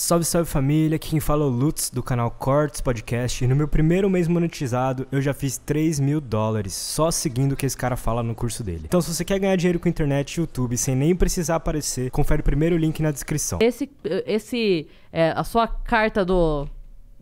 Salve, salve família, aqui quem fala é o Lutz do canal Cortes Podcast e no meu primeiro mês monetizado eu já fiz 3 mil dólares só seguindo o que esse cara fala no curso dele. Então se você quer ganhar dinheiro com internet e YouTube sem nem precisar aparecer, confere o primeiro link na descrição. Esse, esse é, a sua carta do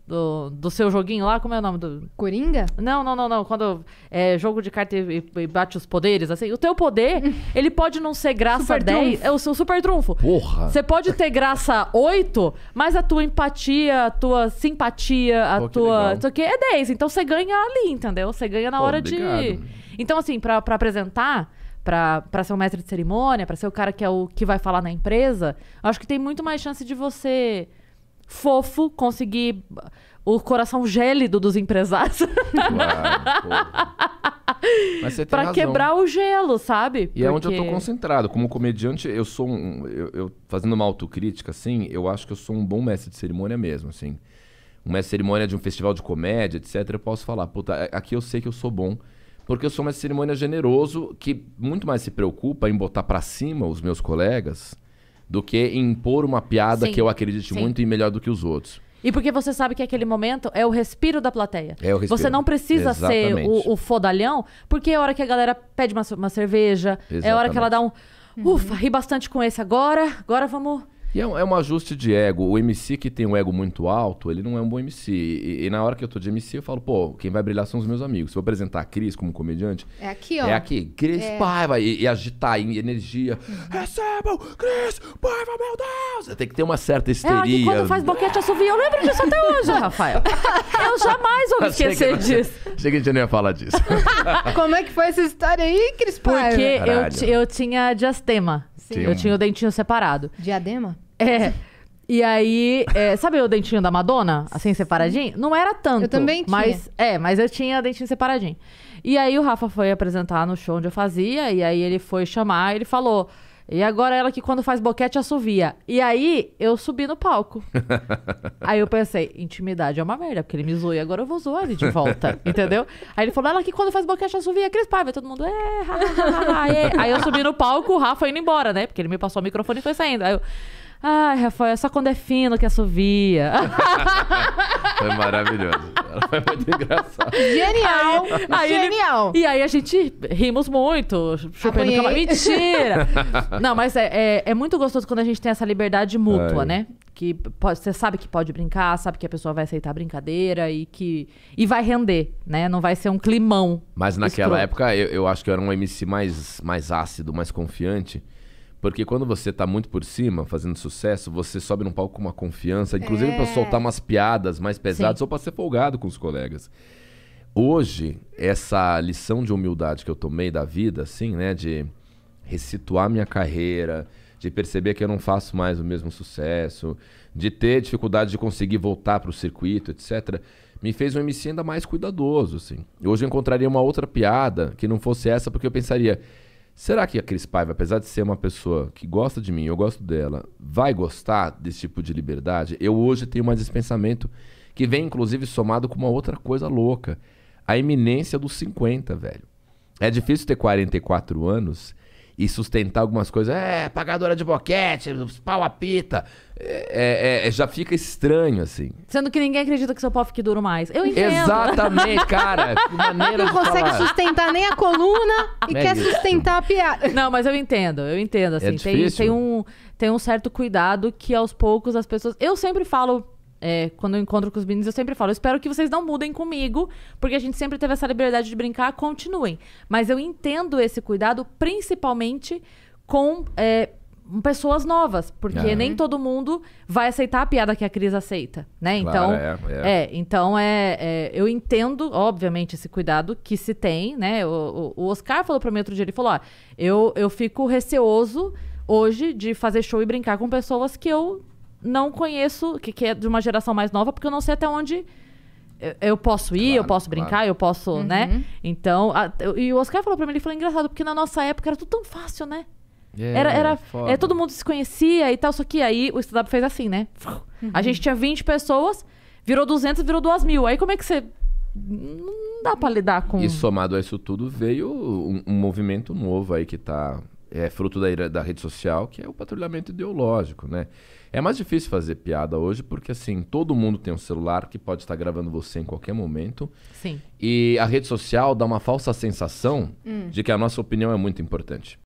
do, do seu joguinho lá, como é o nome do. Coringa? Não, não, não, não. Quando é jogo de carta e, e bate os poderes, assim, o teu poder, ele pode não ser graça super 10. Trunfo. É o seu super trunfo. Porra! Você pode ter graça 8, mas a tua empatia, a tua simpatia, a Pô, tua. Isso aqui é 10. Então você ganha ali, entendeu? Você ganha na Pô, hora obrigado. de. Então, assim, pra, pra apresentar para ser o mestre de cerimônia, para ser o cara que é o que vai falar na empresa, acho que tem muito mais chance de você fofo, consegui uh, o coração gélido dos empresários. Claro, Mas você tem pra razão. quebrar o gelo, sabe? E Porque... é onde eu tô concentrado. Como comediante, eu sou um. Eu, eu, fazendo uma autocrítica, assim, eu acho que eu sou um bom mestre de cerimônia mesmo, assim. Um mestre de cerimônia de um festival de comédia, etc., eu posso falar, puta, aqui eu sei que eu sou bom. Porque eu sou uma cerimônia generoso que muito mais se preocupa em botar para cima os meus colegas do que impor uma piada sim, que eu acredite sim. muito e melhor do que os outros. E porque você sabe que aquele momento é o respiro da plateia. É o respiro. Você não precisa Exatamente. ser o, o, fodalhão, porque é a hora que a galera pede uma, uma cerveja, Exatamente. é a hora que ela dá um. Ufa, ri bastante com esse agora, agora vamos e é um, é um, ajuste de ego. O MC que tem um ego muito alto, ele não é um bom MC. E, e, na hora que eu tô de MC, eu falo, pô, quem vai brilhar são os meus amigos. Se eu apresentar a Cris como comediante. É aqui, ó. É aqui. Cris é. Paiva. E, e agitar em energia. Uhum. Recebam, Cris Paiva, meu Deus! Tem que ter uma certa é, histeria. É, quando faz boquete assovia, eu lembro disso até hoje, Rafael. eu jamais vou me esquecer disso. Achei que a gente não ia falar disso. como é que foi essa história aí, Cris Paiva? Porque eu, eu tinha diastema. Sim. Eu tinha o dentinho separado. Diadema? É. E aí, é, sabe o dentinho da Madonna? Assim, separadinho? Não era tanto. Eu também tinha. Mas, é, mas eu tinha dentinho separadinho. E aí o Rafa foi apresentar no show onde eu fazia, e aí ele foi chamar, ele falou: e agora ela que quando faz boquete assovia. E aí eu subi no palco. aí eu pensei, intimidade é uma merda, porque ele me zoou e agora eu vou zoar ele de volta, entendeu? Aí ele falou, ela que quando faz boquete assovia, Cris Paiva. Todo mundo, é, ha, ha, ha, é. Aí eu subi no palco, o Rafa indo embora, né? Porque ele me passou o microfone e foi saindo. Aí eu... Ai, Rafael, é só quando é fino que assovia. foi maravilhoso. foi muito engraçado. Genial! Aí, Genial! Ele... e aí a gente rimos muito, chupando aquela Mentira! Não, mas é, é, é, muito gostoso quando a gente tem essa liberdade mútua, Ai. né? Que pode, você sabe que pode brincar, sabe que a pessoa vai aceitar a brincadeira e que. E vai render, né? Não vai ser um climão. Mas naquela escroto. época eu, eu acho que eu era um MC mais, mais ácido, mais confiante. Porque quando você tá muito por cima, fazendo sucesso, você sobe num palco com uma confiança, inclusive é. para soltar umas piadas mais pesadas Sim. ou para ser folgado com os colegas. Hoje, essa lição de humildade que eu tomei da vida, assim, né, de resituar minha carreira, de perceber que eu não faço mais o mesmo sucesso, de ter dificuldade de conseguir voltar para o circuito, etc., me fez um MC ainda mais cuidadoso, assim. Hoje eu encontraria uma outra piada que não fosse essa, porque eu pensaria, Será que a Cris Paiva, apesar de ser uma pessoa que gosta de mim, eu gosto dela, vai gostar desse tipo de liberdade? Eu hoje tenho um dispensamento que vem, inclusive, somado com uma outra coisa louca. A iminência dos 50, velho. É difícil ter 44 anos e sustentar algumas coisas. É, pagadora de boquete, pau a pita. É, é, é, é já fica estranho, assim. Sendo que ninguém acredita que seu pau fique duro mais. Eu entendo. Exatamente, cara. Não consegue falar. sustentar nem a coluna e é quer isso. sustentar a piada. Não, mas eu entendo, eu entendo. É assim, tem, tem, um, tem um certo cuidado que aos poucos as pessoas. Eu sempre falo é, quando eu encontro com os meninos, eu sempre falo: espero que vocês não mudem comigo, porque a gente sempre teve essa liberdade de brincar, continuem. Mas eu entendo esse cuidado principalmente com é, pessoas novas, porque uhum. nem todo mundo vai aceitar a piada que a Cris aceita, né? Claro, então, é, é. é, então é, é, eu entendo, obviamente, esse cuidado que se tem, né? O, o, Oscar falou para mim outro dia, ele falou, ó, eu, eu fico receoso hoje de fazer show e brincar com pessoas que eu não conheço, que, que é de uma geração mais nova, porque eu não sei até onde eu, eu posso ir, claro, eu posso claro. brincar, eu posso, uhum. né? Então, a, e o Oscar falou pra mim, ele falou, é engraçado, porque na nossa época era tudo tão fácil, né? Yeah, é, era, era é, é, todo mundo se conhecia e tal, só que aí o stand-up fez assim, né? Uhum. A gente tinha 20 pessoas, virou 200, virou 2 mil. Aí como é que você... Não dá pra lidar com... E somado a isso tudo, veio um, um movimento novo aí que tá é fruto da, da rede social, que é o patrulhamento ideológico, né? É mais difícil fazer piada hoje porque, assim, todo mundo tem um celular que pode estar gravando você em qualquer momento. Sim. E a rede social dá uma falsa sensação hum. de que a nossa opinião é muito importante.